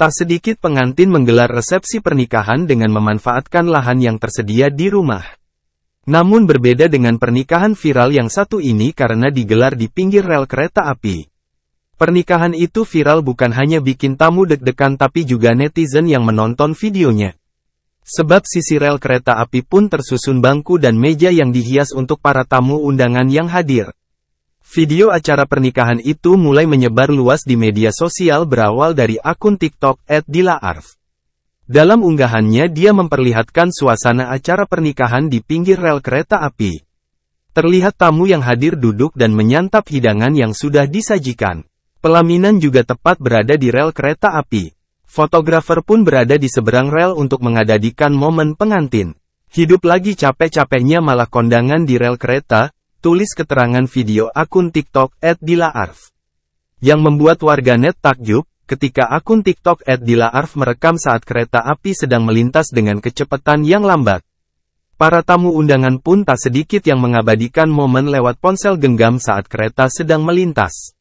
Tak sedikit pengantin menggelar resepsi pernikahan dengan memanfaatkan lahan yang tersedia di rumah. Namun berbeda dengan pernikahan viral yang satu ini karena digelar di pinggir rel kereta api. Pernikahan itu viral bukan hanya bikin tamu deg-degan tapi juga netizen yang menonton videonya. Sebab sisi rel kereta api pun tersusun bangku dan meja yang dihias untuk para tamu undangan yang hadir. Video acara pernikahan itu mulai menyebar luas di media sosial berawal dari akun TikTok @dilaarf. Dalam unggahannya dia memperlihatkan suasana acara pernikahan di pinggir rel kereta api. Terlihat tamu yang hadir duduk dan menyantap hidangan yang sudah disajikan. Pelaminan juga tepat berada di rel kereta api. Fotografer pun berada di seberang rel untuk mengadadikan momen pengantin. Hidup lagi capek-capeknya malah kondangan di rel kereta, Tulis keterangan video akun TikTok Dilaarf. Yang membuat warganet takjub, ketika akun TikTok Dilaarf merekam saat kereta api sedang melintas dengan kecepatan yang lambat. Para tamu undangan pun tak sedikit yang mengabadikan momen lewat ponsel genggam saat kereta sedang melintas.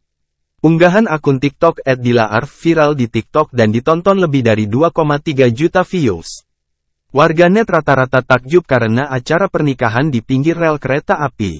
Unggahan akun TikTok @dilaarf viral di TikTok dan ditonton lebih dari 2,3 juta views. Warganet rata-rata takjub karena acara pernikahan di pinggir rel kereta api.